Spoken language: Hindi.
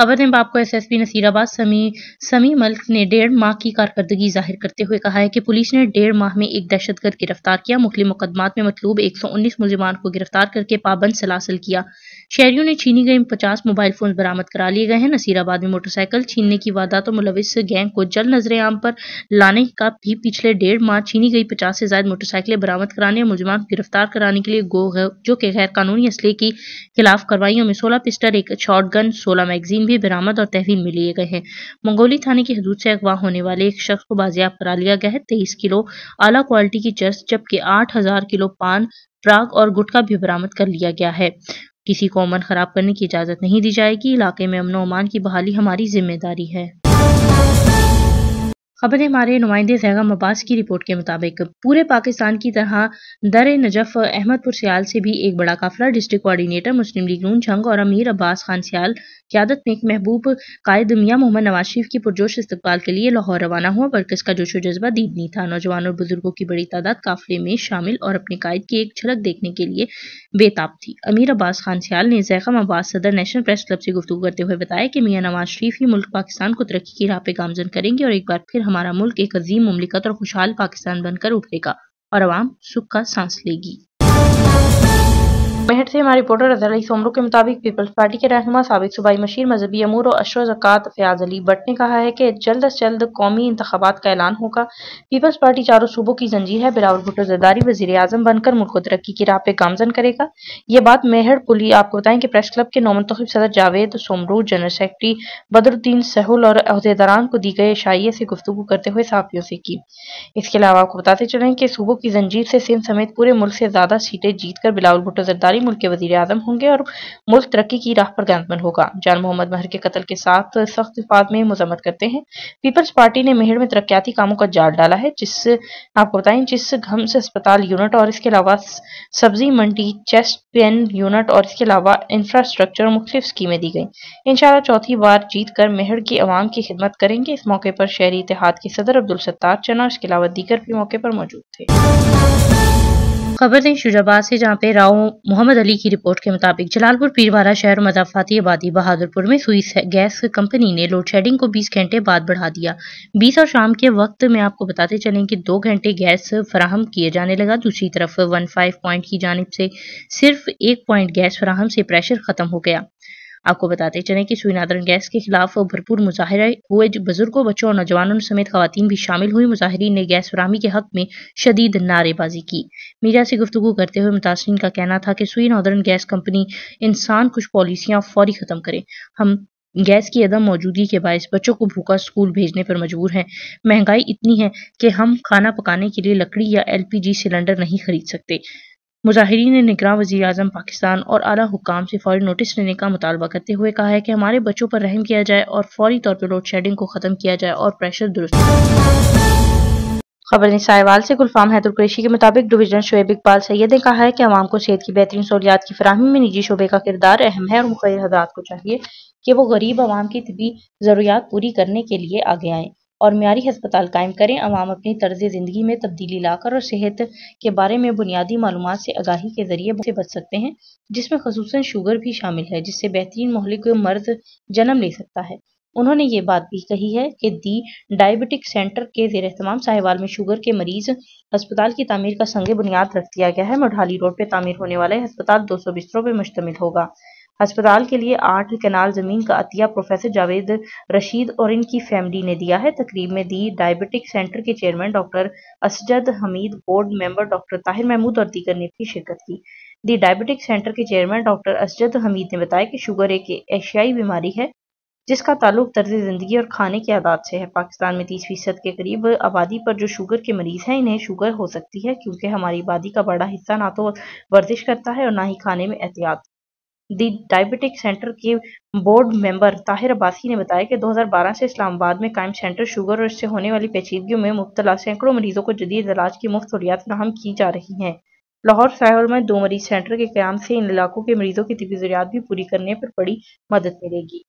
खबर में एस पी नसीराबाद समी समी मल्क ने डेढ़ माह की कारकर्दगी जाहिर करते हुए कहा है कि पुलिस ने डेढ़ माह में एक दहशतगर्द गिरफ्तार किया मुख्तलि मुकदमात में मतलूब एक सौ उन्नीस मुलजमान को गिरफ्तार करके पाबंद सलासल किया शहरियों ने छीनी गई पचास मोबाइल फोन बरामद करा लिए गए हैं नसीराबाद में मोटरसाइकिल छीनने की वारदात और मुलविस गैंग को जल नजरे आम पर लाने का भी पिछले डेढ़ माह छीनी गई पचास से ज्यादा मोटरसाइकिलें बरामद कराने और मुजमान गिरफ्तार कराने के लिए गो जो कि गैर कानूनी असले की खिलाफ कार्रवाईयों में सोलह पिस्टल एक शॉर्ट गन सोलह मैगजीन भी बरामद और तहवीन में लिए गए हैं मंगोली थाने की हदूद से अगवा होने वाले एक शख्स को बाजियाब करा लिया गया है तेईस किलो आला क्वालिटी की चर्च जबकि आठ हजार किलो पान प्राग और गुटखा भी बरामद कर लिया गया है किसी को अमन ख़राब करने की इजाज़त नहीं दी जाएगी इलाके में अमन अमान की बहाली हमारी जिम्मेदारी है खबर हमारे नुमाइंदे सैगम अब्बास की रिपोर्ट के मुताबिक पूरे पाकिस्तान की तरह दर नजफ अहमदपुर सियाल से भी एक बड़ा काफिला डिस्ट्रिक्ट कोऑर्डिनेटर मुस्लिम लीग नून झंग और अमीर अब्बास खान सियाल क्यादत में एक महबूब कायद मियाँ मोहम्मद नवाज शरीफ की पुरजोश इस्तकबाल के लिए लाहौर रवाना हुआ वर्कर्स का जोशो जज्बा दीद नहीं था नौजवान और बुजुर्गों की बड़ी तादाद काफिले में शामिल और अपने कायद की एक झलक देखने के लिए बेताब थी अमीर अब्बास खान सियाल ने जैगम अब्बास सदर नेशनल प्रेस क्लब से गुफ्तू करते हुए बताया कि मियाँ नवाज शरीफ ही मुल्क पाकिस्तान को तरक्की की राह पे गामजन करेंगे और एक बार फिर हमारा मुल्क एक अजीम ममलिकत और खुशहाल पाकिस्तान बनकर उभरेगा और आवाम सुख का सांस लेगी मेहट से हमारे रिपोर्टर अजहर अली सोमरू के मुताबिक पीपल्स पार्टी के रहनमा सबक सूबाई मशीर मजहबी अमूर और अशर जक़ात फयाज अली भट्ट ने कहा है कि जल्द अज जल्द कौमी इंतबात का ऐलान होगा पीपल्स पार्टी चारों सूबों की जंजीर है बिलावल भुटो जरदारी वजी अजम बनकर मुल्क तरक्की की राह पर गामजन करेगा यह बात मेहर पुली आपको बताएं कि प्रेस क्लब के नौमंतब सदर जावेद सोमरू जनरल सेक्रेटरी बदरुद्दीन सहुल और अहदेदारान को दी गए इशाइये से गुफ्तु करते हुए सहाफियों से की इसके अलावा आपको बताते चलें कि सूबों की जंजीर से सिंध समेत पूरे मुल्क से ज्यादा सीटें जीतकर बिलावल भुटो जरदारी फरवरी मुल्क के वजी अजम होंगे और मुल्क तरक्की की राह पर गांधमन होगा जान मोहम्मद महर के कत्ल के साथ सख्त अल्फाज में मजम्मत करते हैं पीपल्स पार्टी ने मेहर में तरक्याती कामों का जाल डाला है जिस आपको बताएं जिस घम से अस्पताल यूनिट और इसके अलावा सब्जी मंडी चेस्ट पेन यूनिट और इसके अलावा इंफ्रास्ट्रक्चर और मुख्तलिफ स्कीमें दी गई इंशाल्लाह चौथी बार जीत कर मेहर की आवाम की खिदमत करेंगे इस मौके पर शहरी इतिहाद के सदर अब्दुल सत्तार चना इसके अलावा दीगर भी मौके पर मौजूद थे खबर दें शुजाबाद से जहां पे राव मोहम्मद अली की रिपोर्ट के मुताबिक जलालपुर पीरवारा शहर मदाफाती आबादी बहादुरपुर में सुई गैस कंपनी ने लोड शेडिंग को 20 घंटे बाद बढ़ा दिया 20 और शाम के वक्त में आपको बताते चलें कि दो घंटे गैस फराहम किए जाने लगा दूसरी तरफ वन फाइव पॉइंट की जानब से सिर्फ एक पॉइंट गैस फराहम से प्रेशर ख़त्म हो गया आपको बताते चले कि सुईनादरन गैस के खिलाफ भरपूर मुजाहरे हुए बुजुर्गों बच्चों और नौजवानों समेत खातन भी शामिल हुई मुजाहरीन ने गैस फरहमी के हक में शदीद नारेबाजी की मीडिया से गुफ्तु करते हुए मुतासरी का कहना था कि सुई नादरन गैस कंपनी इंसान कुछ पॉलिसियाँ फौरी ख़त्म करें हम गैस की अदम मौजूदगी के बायस बच्चों को भूखा स्कूल भेजने पर मजबूर हैं महंगाई इतनी है कि हम खाना पकाने के लिए लकड़ी या एलपीजी सिलेंडर नहीं खरीद सकते मुजाहरीन ने निगरान वजी अजम पाकिस्तान और आला हुकाम से फौरी नोटिस लेने का मुतालबा करते हुए कहा है कि हमारे बच्चों पर रहम किया जाए और फौरी तौर पर लोड शेडिंग को ख़त्म किया जाए और प्रेशर दुरुस्त खबर सायवाल से गुलफाम हैदर कुरेशी के मुताबिक डिवीजन शुएब इकबाल सैयद ने कहा है कि आवाम को सेहत की बेहतरीन सहूलियात की फरहमी में निजी शोबे का किरदार अहम है और मुखर हजरात को चाहिए कि वो गरीब आवाम की तबी ज़रूरियात पूरी करने के लिए आगे आएँ और मीरी हस्पताल कायम करें अवाम अपनी तर्ज ज़िंदगी में तब्दीली लाकर और सेहत के बारे में बुनियादी मालूम से आगाही के ज़रिए से बच सकते हैं जिसमें खसूस शुगर भी शामिल है जिससे बेहतरीन महलिक मर्ज जन्म ले सकता है उन्होंने ये बात भी कही है कि दी डायबिटिक सेंटर के जेर तमाम साहिवाल में शुगर के मरीज अस्पताल की तमीर का संग बुनियाद रख दिया गया है मोढाली रोड पर तमीर होने वाले अस्पताल दो सौ बिस्तरों पर मुश्तमिल होगा अस्पताल के लिए आठ कनाल जमीन का अतिया प्रोफेसर जावेद रशीद और इनकी फैमिली ने दिया है तकरीब में दी डायबिटिक सेंटर के chairman doctor Asjad Hamid board member doctor Tahir Mahmood और दीगर ने भी शिरकत की दी डायबिटिक सेंटर के चेयरमैन डॉक्टर असजद हमीद ने बताया कि शुगर एक एशियाई बीमारी है जिसका ताल्लुक तर्ज ज़िंदगी और खाने के आदात से है पाकिस्तान में तीस फीसद के करीब आबादी पर जो शुगर के मरीज़ हैं इन्हें शुगर हो सकती है क्योंकि हमारी आबादी का बड़ा हिस्सा ना तो वर्जिश करता है और ना ही खाने में एहतियात दी डायबिटिक सेंटर के बोर्ड मेंबर ताहिर अब्बासी ने बताया कि 2012 से इस्लामाबाद में कायम सेंटर शुगर और इससे होने वाली पेचीदगियों में मुबतला सैकड़ों मरीजों को जदीद इलाज की मुफ्त सहूलियात फ्राहम की जा रही हैं लाहौर साहल में दो मरीज सेंटर के क्याम से इन इलाकों के मरीजों की तबी भी पूरी करने पर बड़ी मदद मिलेगी